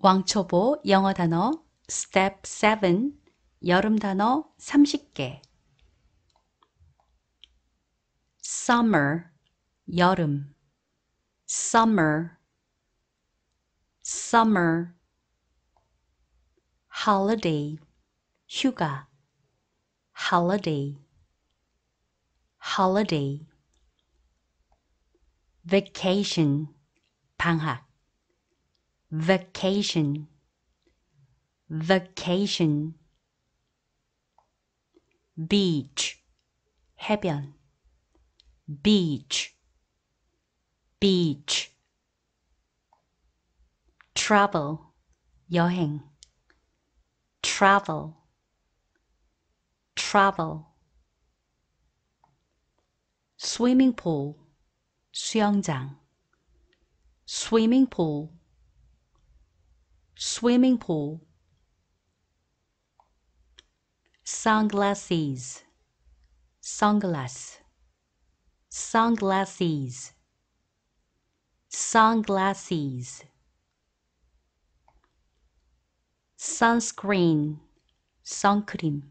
왕초보 영어 단어 step 7 여름 단어 30개 summer 여름 summer summer holiday 휴가 holiday holiday vacation 방학 vacation vacation beach 해변 beach beach travel 여행 travel travel swimming pool 수영장 swimming pool Swimming pool. Sunglasses, sunglass, sunglasses, sunglasses. Sunscreen, suncream,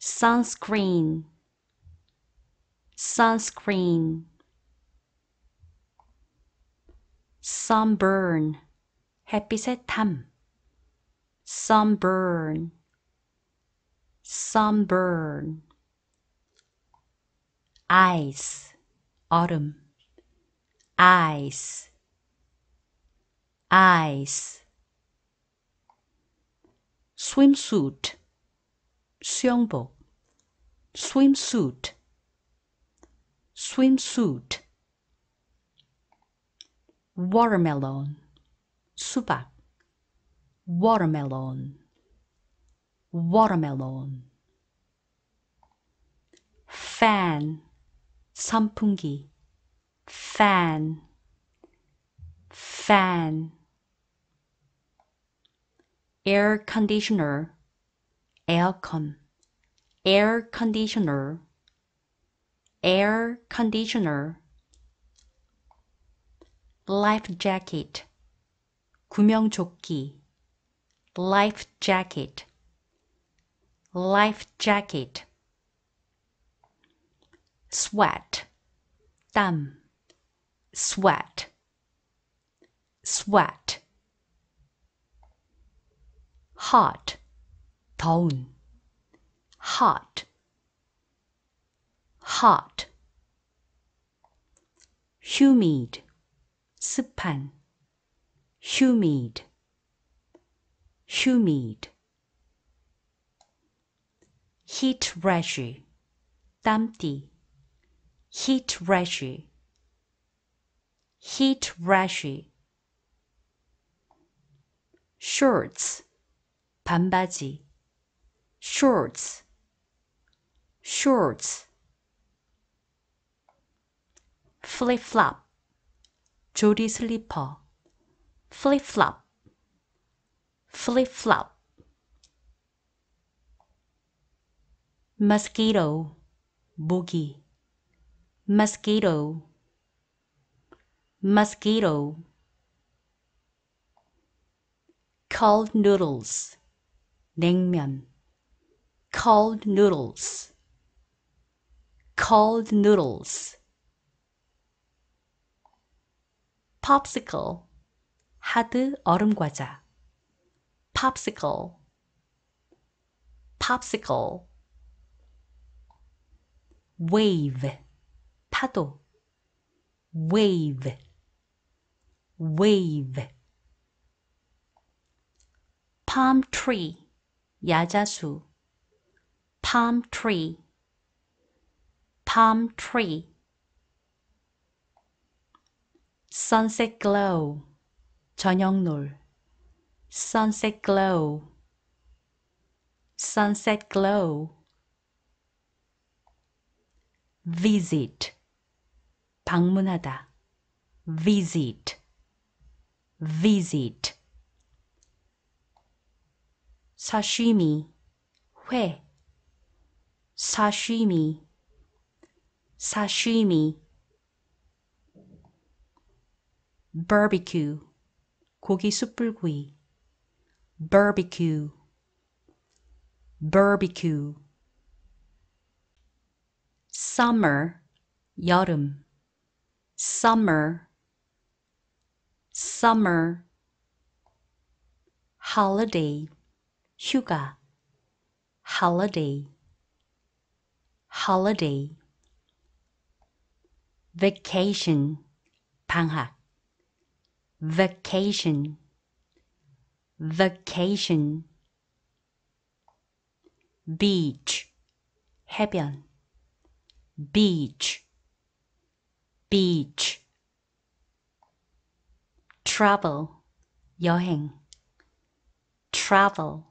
sunscreen, sunscreen. Sunburn 햇빛의 탐 sunburn sunburn ice Autumn. ice ice swimsuit 수영복 swimsuit swimsuit watermelon Super. Watermelon. Watermelon. Fan. 선풍기. Fan. Fan. Air conditioner. Aircon. Air conditioner. Air conditioner. Life jacket. 구명조끼 life jacket life jacket sweat 땀 sweat sweat hot 더운 hot hot humid 습한 humid humid heat rashy. dumpty heat rashy. heat rashy. shorts 반바지 shorts shorts flip flop 조리 슬리퍼 Flip flop. Flip flop. Mosquito. Boogie. Mosquito. Mosquito. Cold noodles. 냉면. Cold noodles. Cold noodles. Popsicle 하드 얼음 과자 popsicle popsicle wave 파도 wave wave palm tree 야자수 palm tree palm tree sunset glow 저녁놀 sunset glow sunset glow visit 방문하다 visit visit 사시미 회 사시미 사시미 barbecue 고기 숯불구이 barbecue barbecue summer 여름 summer summer holiday 휴가 holiday holiday vacation 방학 vacation vacation beach 해변 beach beach travel 여행 travel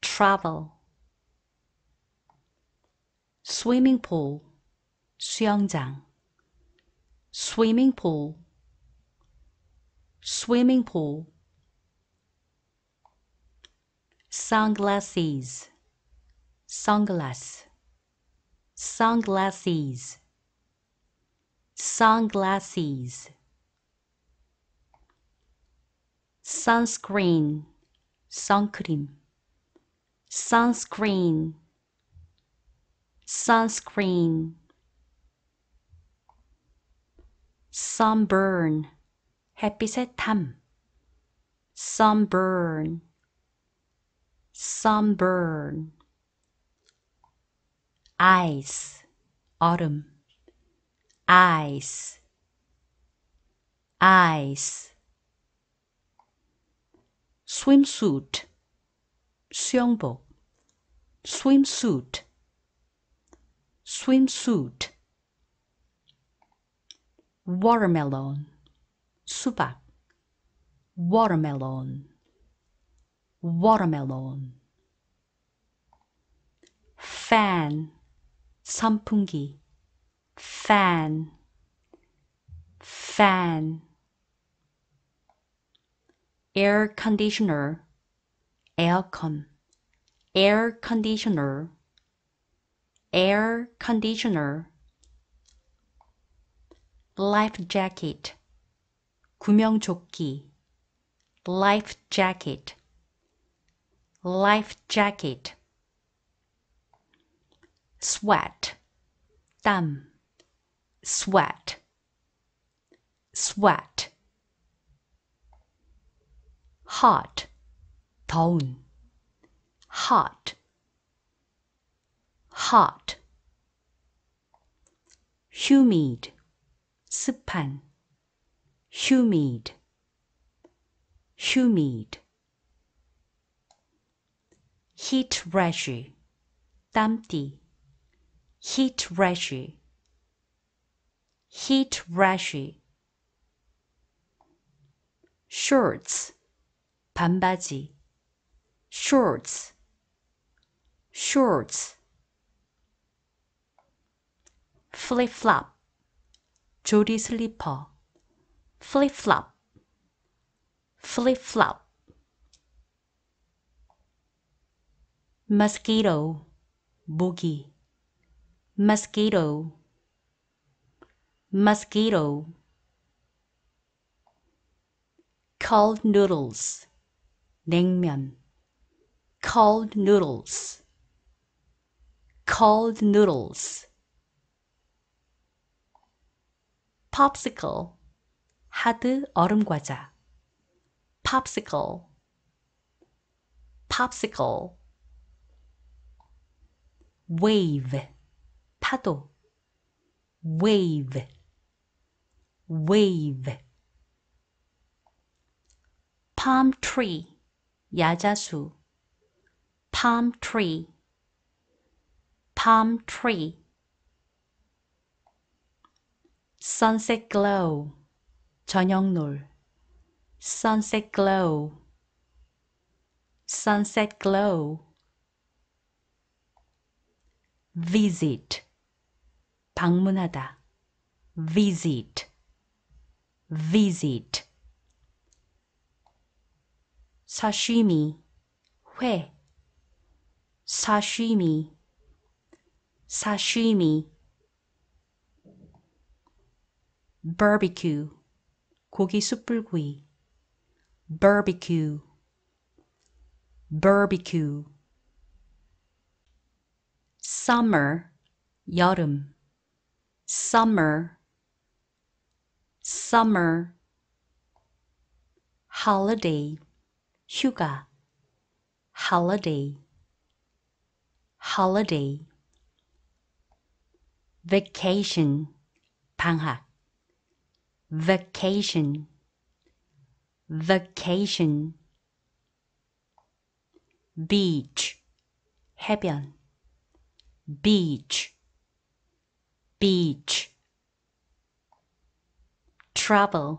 travel swimming pool 수영장 swimming pool Swimming pool. Sunglasses. Sunglass. Sunglasses. Sunglasses. Sunscreen. Suncream. Sunscreen. Sunscreen. Sunburn 햇빛의 탐 sunburn sunburn ice 얼음 ice ice swimsuit 수영복 swimsuit swimsuit watermelon Supa. Watermelon. Watermelon. Fan. 선풍기. Fan. Fan. Air conditioner. Aircon. Air conditioner. Air conditioner. Life jacket. 구명조끼 life jacket life jacket sweat 땀 sweat sweat hot 더운 hot hot humid 습한 Humid humid Heat rashi (담기) heat rashi heat rashi shorts 반바지 shorts shorts flip flop 조리 슬리퍼 Flip flop, flip flop. Mosquito, boogie. Mosquito, mosquito. Cold noodles, 냉면. Cold noodles, cold noodles. Popsicle 하드 얼음 과자 popsicle popsicle wave 파도 wave wave palm tree 야자수 palm tree palm tree sunset glow 저녁놀 sunset glow sunset glow visit 방문하다 visit visit 사시미 회 사시미 사시미 barbecue 고기 숯불구이 barbecue barbecue summer 여름 summer summer holiday 휴가 holiday holiday vacation 방학 vacation vacation beach 해변 beach beach travel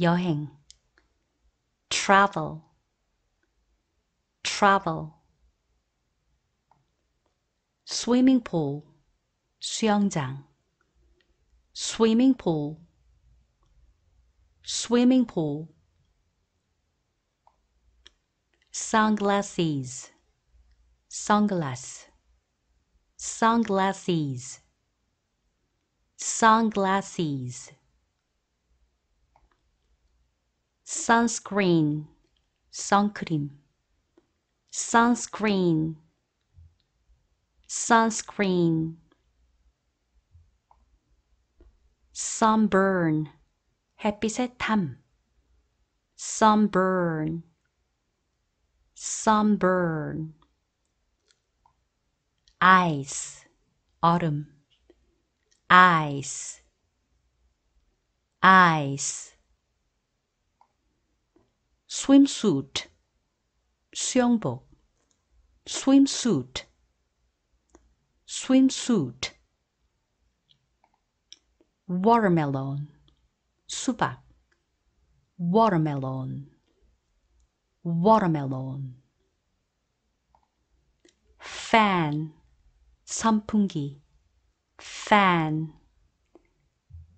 여행 travel travel swimming pool 수영장 swimming pool Swimming pool. Sunglasses. Sunglass. Sunglasses. Sunglasses. Sunscreen. Suncream. Sunscreen. Sunscreen. Sunburn 햇빛의 탐 sunburn sunburn ice Autumn. ice ice swimsuit 수영복 swimsuit swimsuit watermelon Super. Watermelon. Watermelon. Fan. 선풍기. Fan.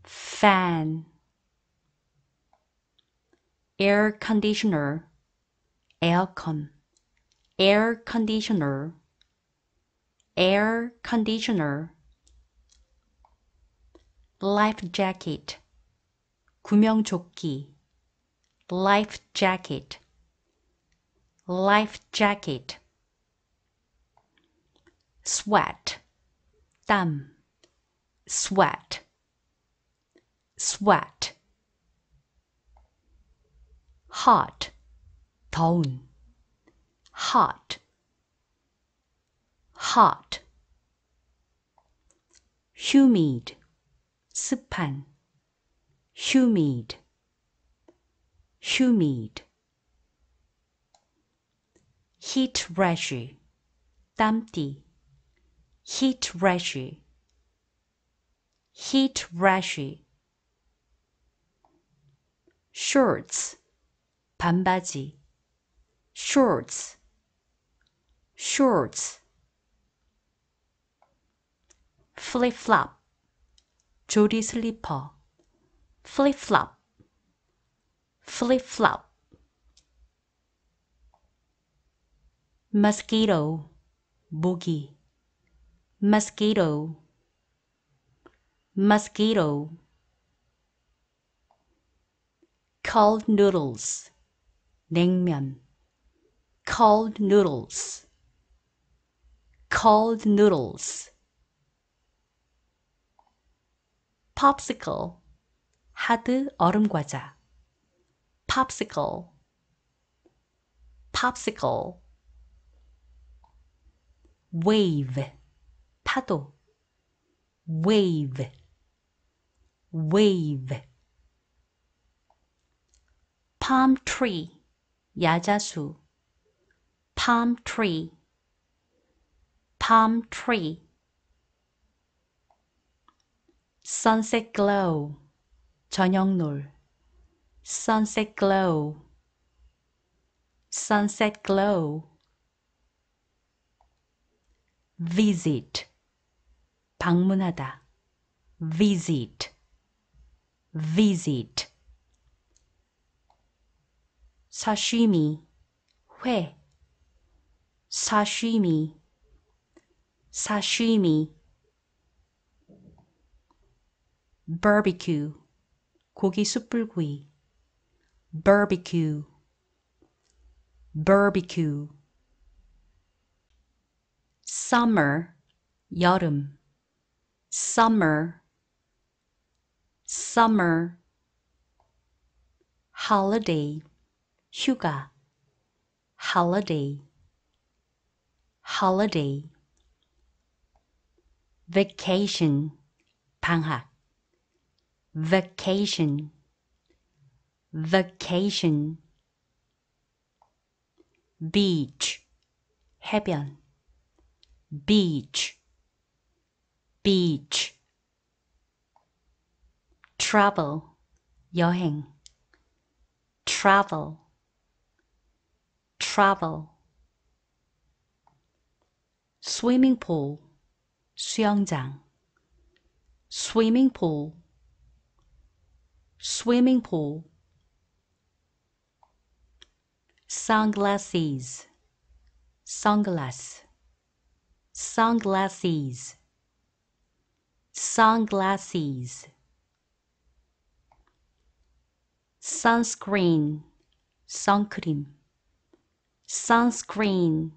Fan. Air conditioner. Aircon. Air conditioner. Air conditioner. Life jacket. 구명조끼 life jacket, life jacket sweat, 땀 sweat, sweat hot, 더운 hot, hot humid, 습한 humid humid heat regime dumpty heat regime heat regime shorts 반바지 shorts shorts flip flop 조리 슬리퍼 Flip flop, flip flop. Mosquito, boogie, mosquito, mosquito. Cold noodles, 냉면, cold noodles, cold noodles. Popsicle 하드 얼음 과자 popsicle popsicle wave 파도 wave wave palm tree 야자수 palm tree palm tree sunset glow 저녁놀 sunset glow sunset glow visit 방문하다 visit visit sashimi 회 sashimi sashimi barbecue 고기 숯불구이 barbecue barbecue summer 여름 summer summer holiday 휴가 holiday holiday vacation 방학 vacation vacation beach 해변 beach beach travel 여행 travel travel swimming pool 수영장 swimming pool Swimming pool. Sunglasses, sunglass, sunglasses, sunglasses. Sunscreen, suncream, sunscreen,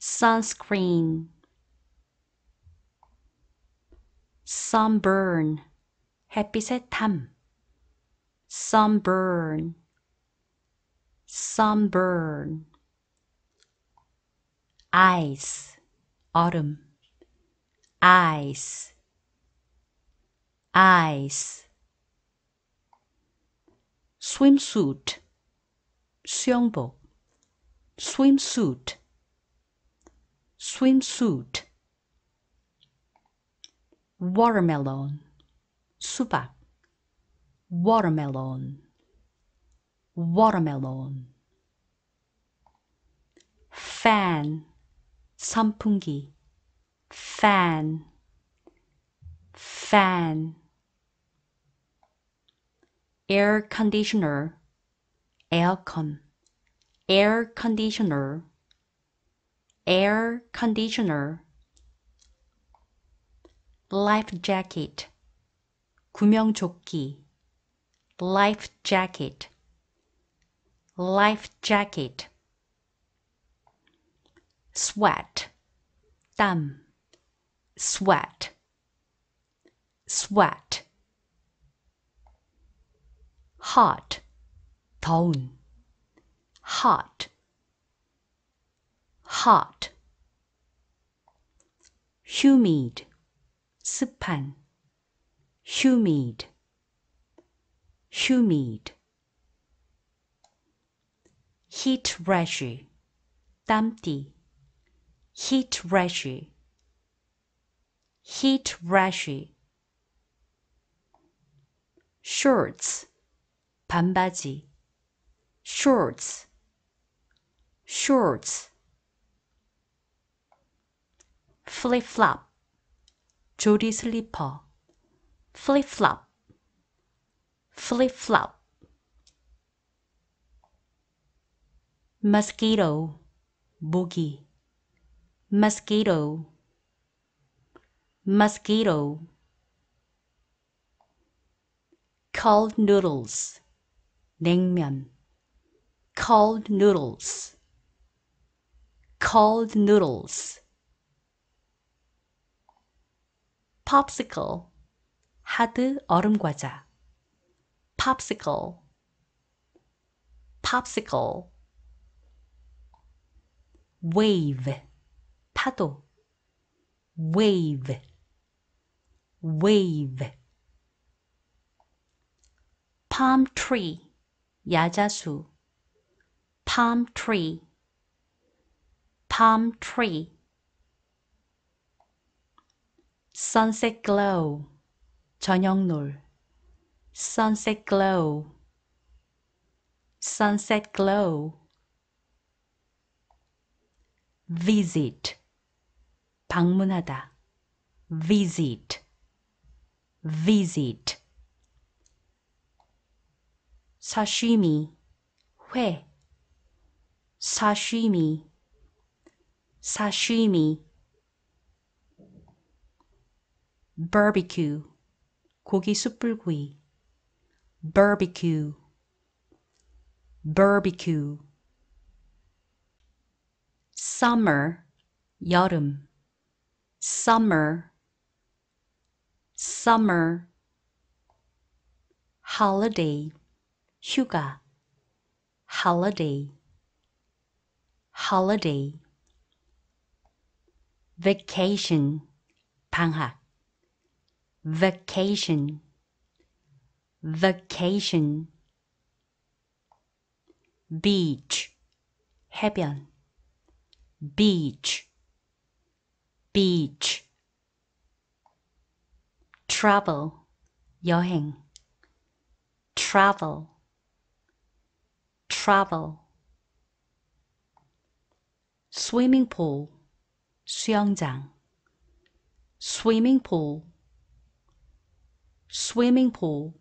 sunscreen. Sunburn 햇빛의 탐 sunburn sunburn ice 얼음 ice ice swimsuit 수영복 swimsuit swimsuit watermelon Supa Watermelon. Watermelon. fan 선풍기 fan fan air conditioner aircon air conditioner air conditioner life jacket 구명조끼 life jacket life jacket sweat 땀 sweat sweat hot 더운 hot hot humid 습한 humid humid heat regime dumpty heat regime heat regime shorts 반바지 shorts shorts flip flop 조리 슬리퍼 Flip flop, flip flop. Mosquito, boogie. Mosquito, mosquito. Cold noodles, 냉면. Cold noodles, cold noodles. Popsicle 하드 얼음 과자 popsicle popsicle wave 파도 wave wave palm tree 야자수 palm tree palm tree sunset glow 저녁놀 sunset glow sunset glow visit 방문하다 visit visit sashimi 회 sashimi sashimi barbecue 고기 숯불구이 barbecue barbecue summer 여름 summer summer holiday 휴가 holiday holiday vacation 방학 vacation vacation beach 해변 beach beach travel 여행 travel travel swimming pool 수영장 swimming pool Swimming pool.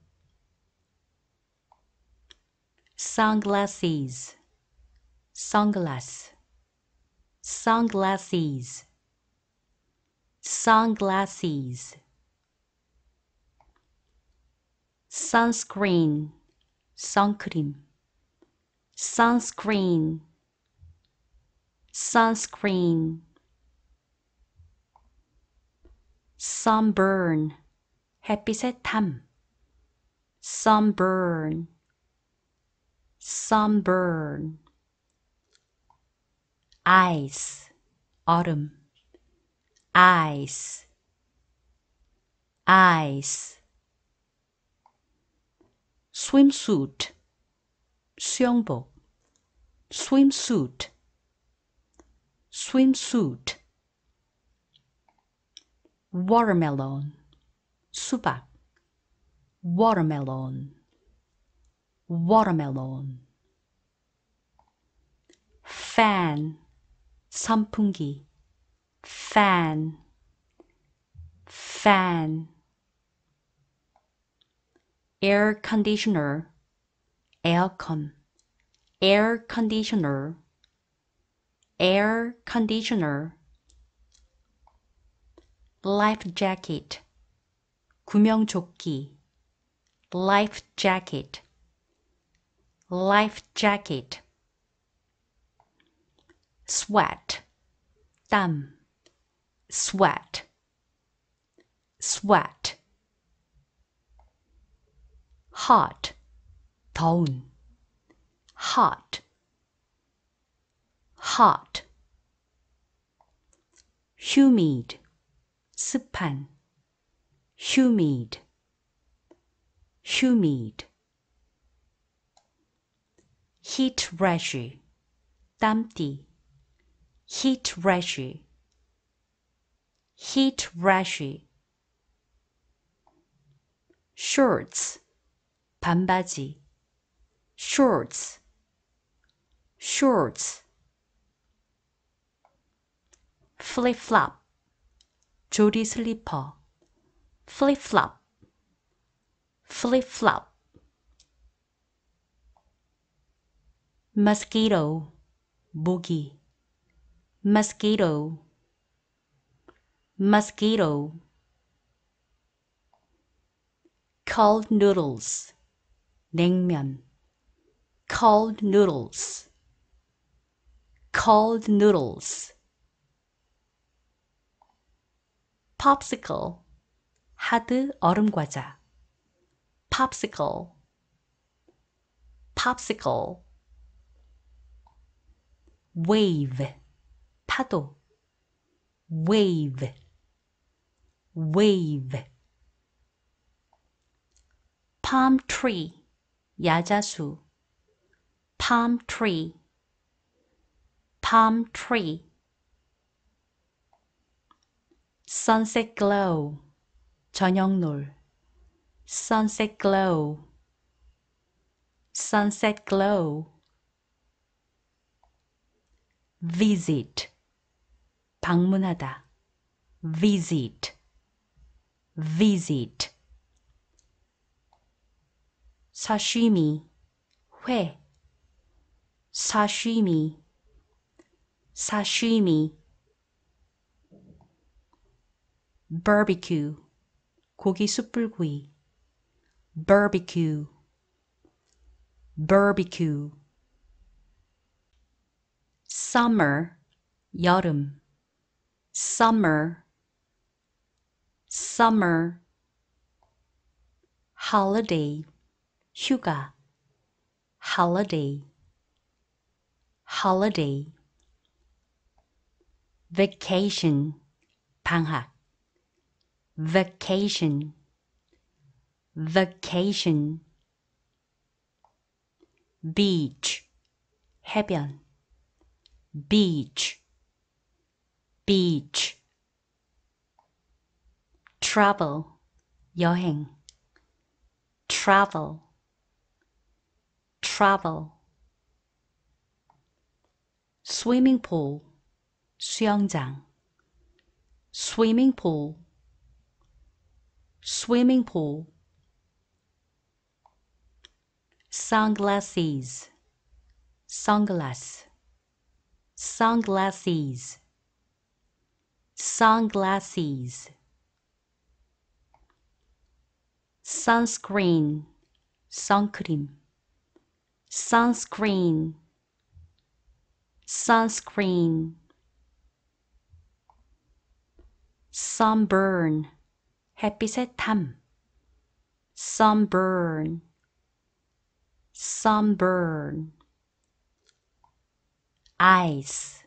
Sunglasses. Sunglass. Sunglasses. Sunglasses. Sunscreen. Suncream. Sunscreen. Sunscreen. Sunburn 햇빛의 탐 sunburn sunburn ice 얼음 ice ice swimsuit 수영복 swimsuit swimsuit watermelon sopa, watermelon, watermelon. fan, 선풍기, fan, fan. air conditioner, aircon, air conditioner, air conditioner. life jacket, 구명조끼 life jacket life jacket sweat 땀 sweat sweat hot 더운 hot hot humid 습한 humid humid heat regime dumpty heat regime heat regime shorts 반바지 shorts shorts flip flop 조리 슬리퍼 Flip flop, flip flop. Mosquito, boogie, mosquito, mosquito. Cold noodles, 냉면, cold noodles, cold noodles. Popsicle 하드 얼음 과자 popsicle popsicle wave 파도 wave wave palm tree 야자수 palm tree palm tree sunset glow 저녁놀 sunset glow sunset glow visit 방문하다 visit visit 사시미 회 사시미 사시미 barbecue 고기 숯불구이 barbecue barbecue summer 여름 summer summer holiday 휴가 holiday holiday vacation 방학 vacation vacation beach 해변 beach beach travel 여행 travel travel swimming pool 수영장 swimming pool Swimming pool. Sunglasses. Sunglass. Sunglasses. Sunglasses. Sunscreen. Suncream. Sunscreen. Sunscreen. Sunburn 햇빛의 탐 sunburn sunburn ice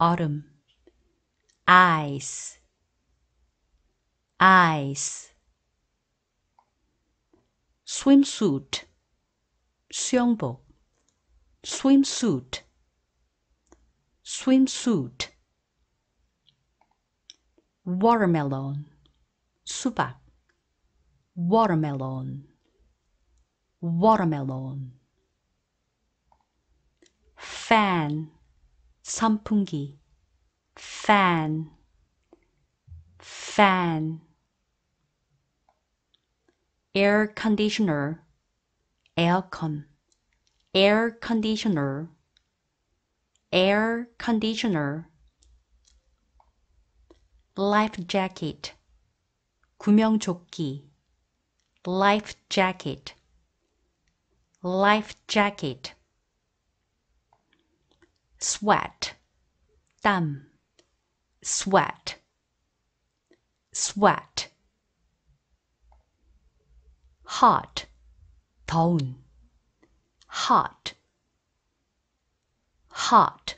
autumn ice ice swimsuit 수영복 swimsuit swimsuit watermelon supak watermelon watermelon fan 선풍기 fan fan air conditioner aircon air conditioner air conditioner life jacket 구명조끼 life jacket, life jacket sweat, 땀 sweat, sweat hot, 더운 hot, hot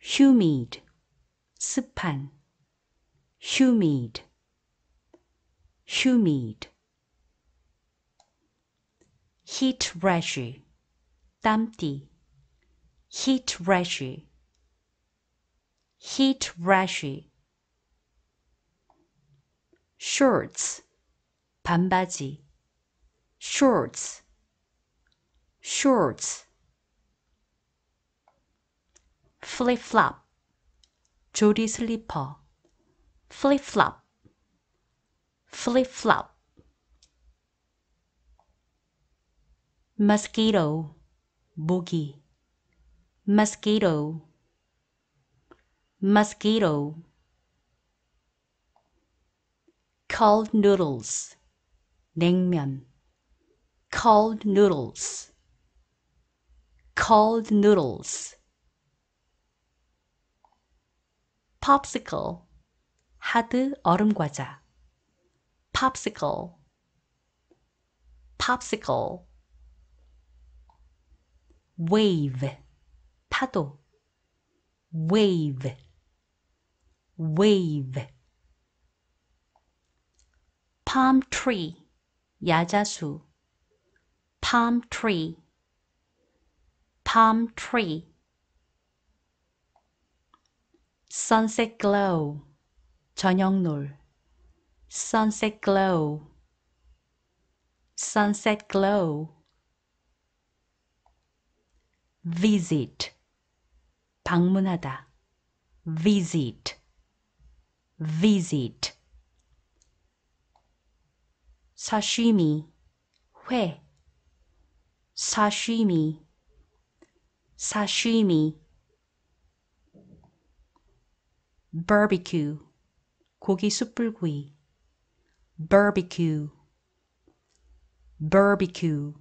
humid, 습한 Humid, humid. Heat rashi. dumpty. Heat rashi. heat rashi. Shorts, 반바지. Shorts, shorts. Flip flop, 조리 슬리퍼 flip flop, flip flop. Mosquito, boogie, mosquito, mosquito. Cold noodles, 냉면, cold noodles, cold noodles. Popsicle, 하드 얼음 과자 popsicle popsicle wave 파도 wave wave palm tree 야자수 palm tree palm tree sunset glow 저녁놀 sunset glow sunset glow visit 방문하다 visit visit 사시미 회 사시미 사시미 barbecue 고기 숯불구이 barbecue barbecue